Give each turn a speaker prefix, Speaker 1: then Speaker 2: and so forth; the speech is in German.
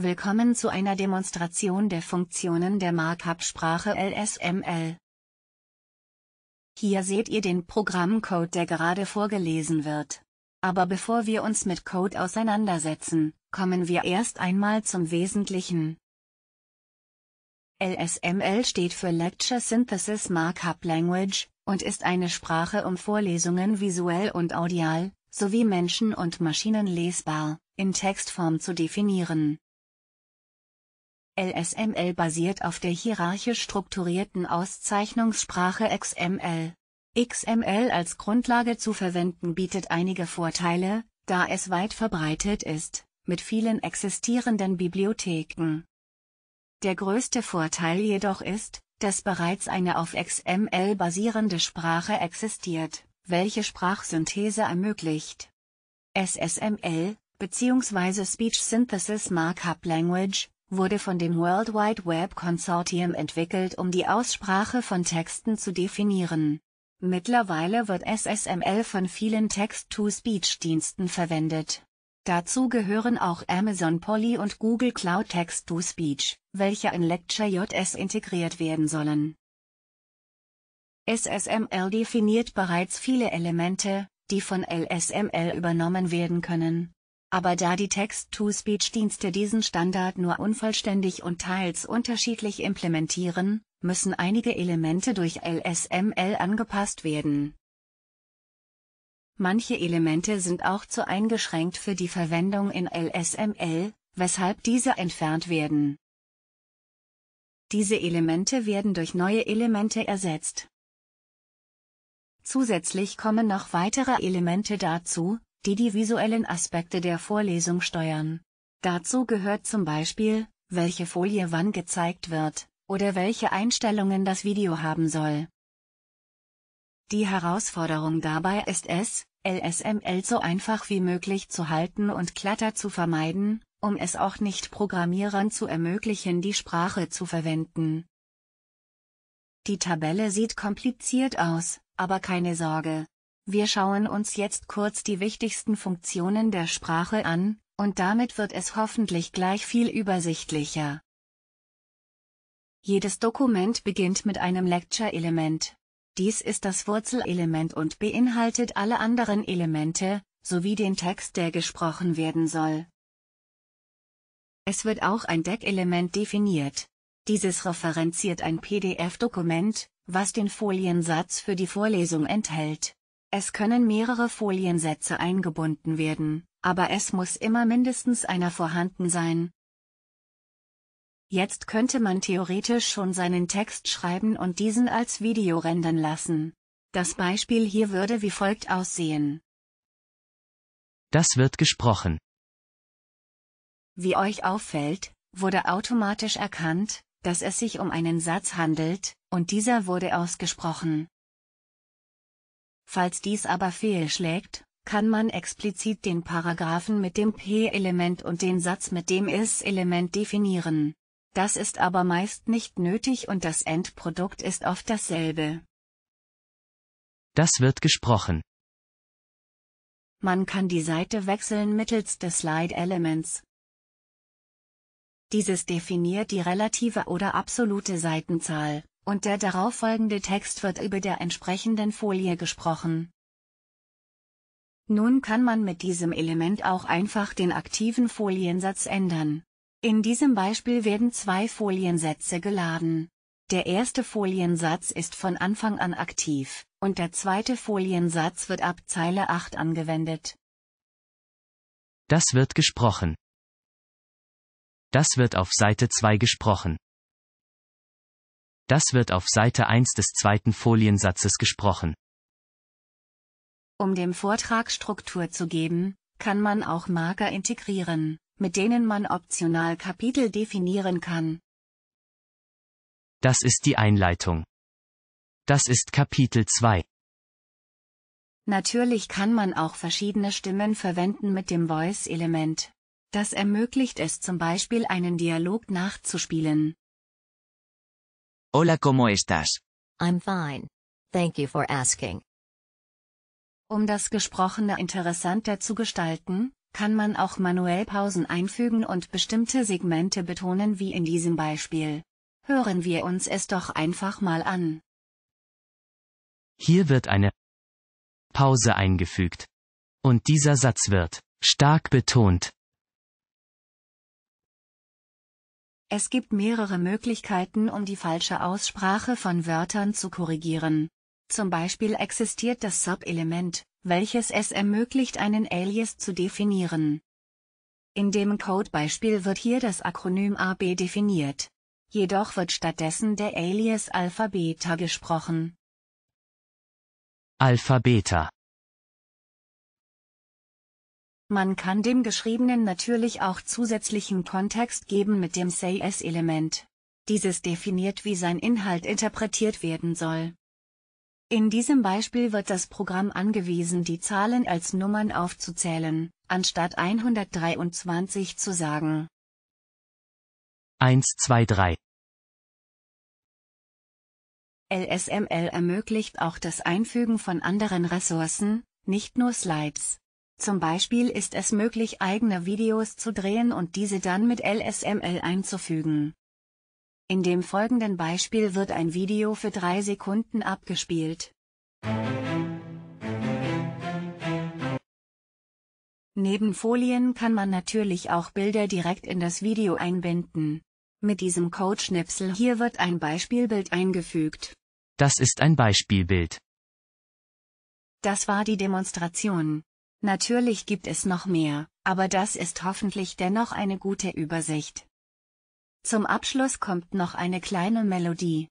Speaker 1: Willkommen zu einer Demonstration der Funktionen der Markup-Sprache LSML. Hier seht ihr den Programmcode, der gerade vorgelesen wird. Aber bevor wir uns mit Code auseinandersetzen, kommen wir erst einmal zum Wesentlichen. LSML steht für Lecture Synthesis Markup Language und ist eine Sprache, um Vorlesungen visuell und audial, sowie Menschen- und Maschinen lesbar, in Textform zu definieren. LSML basiert auf der hierarchisch strukturierten Auszeichnungssprache XML. XML als Grundlage zu verwenden bietet einige Vorteile, da es weit verbreitet ist, mit vielen existierenden Bibliotheken. Der größte Vorteil jedoch ist, dass bereits eine auf XML basierende Sprache existiert, welche Sprachsynthese ermöglicht. SSML, bzw. Speech Synthesis Markup Language, wurde von dem World Wide Web Consortium entwickelt, um die Aussprache von Texten zu definieren. Mittlerweile wird SSML von vielen Text-to-Speech-Diensten verwendet. Dazu gehören auch Amazon Poly und Google Cloud Text-to-Speech, welche in Lecture.js integriert werden sollen. SSML definiert bereits viele Elemente, die von LSML übernommen werden können aber da die Text-to-Speech-Dienste diesen Standard nur unvollständig und teils unterschiedlich implementieren, müssen einige Elemente durch LSML angepasst werden. Manche Elemente sind auch zu eingeschränkt für die Verwendung in LSML, weshalb diese entfernt werden. Diese Elemente werden durch neue Elemente ersetzt. Zusätzlich kommen noch weitere Elemente dazu, die die visuellen Aspekte der Vorlesung steuern. Dazu gehört zum Beispiel, welche Folie wann gezeigt wird, oder welche Einstellungen das Video haben soll. Die Herausforderung dabei ist es, LSML so einfach wie möglich zu halten und Klatter zu vermeiden, um es auch Nicht-Programmierern zu ermöglichen die Sprache zu verwenden. Die Tabelle sieht kompliziert aus, aber keine Sorge, wir schauen uns jetzt kurz die wichtigsten Funktionen der Sprache an, und damit wird es hoffentlich gleich viel übersichtlicher. Jedes Dokument beginnt mit einem Lecture-Element. Dies ist das Wurzelelement und beinhaltet alle anderen Elemente, sowie den Text, der gesprochen werden soll. Es wird auch ein Deck-Element definiert. Dieses referenziert ein PDF-Dokument, was den Foliensatz für die Vorlesung enthält. Es können mehrere Foliensätze eingebunden werden, aber es muss immer mindestens einer vorhanden sein. Jetzt könnte man theoretisch schon seinen Text schreiben und diesen als Video rendern lassen. Das Beispiel hier würde wie folgt aussehen.
Speaker 2: Das wird gesprochen.
Speaker 1: Wie euch auffällt, wurde automatisch erkannt, dass es sich um einen Satz handelt, und dieser wurde ausgesprochen. Falls dies aber fehlschlägt, kann man explizit den Paragraphen mit dem p-Element und den Satz mit dem is-Element definieren. Das ist aber meist nicht nötig und das Endprodukt ist oft dasselbe.
Speaker 2: Das wird gesprochen.
Speaker 1: Man kann die Seite wechseln mittels des Slide Elements. Dieses definiert die relative oder absolute Seitenzahl, und der darauffolgende Text wird über der entsprechenden Folie gesprochen. Nun kann man mit diesem Element auch einfach den aktiven Foliensatz ändern. In diesem Beispiel werden zwei Foliensätze geladen. Der erste Foliensatz ist von Anfang an aktiv, und der zweite Foliensatz wird ab Zeile 8 angewendet.
Speaker 2: Das wird gesprochen. Das wird auf Seite 2 gesprochen. Das wird auf Seite 1 des zweiten Foliensatzes gesprochen.
Speaker 1: Um dem Vortrag Struktur zu geben, kann man auch Marker integrieren, mit denen man optional Kapitel definieren kann.
Speaker 2: Das ist die Einleitung. Das ist Kapitel 2.
Speaker 1: Natürlich kann man auch verschiedene Stimmen verwenden mit dem Voice-Element. Das ermöglicht es zum Beispiel einen Dialog nachzuspielen,
Speaker 2: Hola, ¿cómo estás?
Speaker 1: I'm fine. Thank you for asking. Um das Gesprochene interessanter zu gestalten, kann man auch manuell Pausen einfügen und bestimmte Segmente betonen wie in diesem Beispiel. Hören wir uns es doch einfach mal an.
Speaker 2: Hier wird eine Pause eingefügt. Und dieser Satz wird stark betont.
Speaker 1: Es gibt mehrere Möglichkeiten, um die falsche Aussprache von Wörtern zu korrigieren. Zum Beispiel existiert das Sub-Element, welches es ermöglicht einen Alias zu definieren. In dem Codebeispiel wird hier das Akronym AB definiert. Jedoch wird stattdessen der Alias Alphabeta gesprochen.
Speaker 2: Alphabeta
Speaker 1: man kann dem Geschriebenen natürlich auch zusätzlichen Kontext geben mit dem Say-es-Element. Dieses definiert wie sein Inhalt interpretiert werden soll. In diesem Beispiel wird das Programm angewiesen die Zahlen als Nummern aufzuzählen, anstatt 123 zu sagen.
Speaker 2: 1, 2, 3.
Speaker 1: LSML ermöglicht auch das Einfügen von anderen Ressourcen, nicht nur Slides. Zum Beispiel ist es möglich eigene Videos zu drehen und diese dann mit LSML einzufügen. In dem folgenden Beispiel wird ein Video für drei Sekunden abgespielt. Neben Folien kann man natürlich auch Bilder direkt in das Video einbinden. Mit diesem Codeschnipsel hier wird ein Beispielbild eingefügt.
Speaker 2: Das ist ein Beispielbild.
Speaker 1: Das war die Demonstration. Natürlich gibt es noch mehr, aber das ist hoffentlich dennoch eine gute Übersicht. Zum Abschluss kommt noch eine kleine Melodie.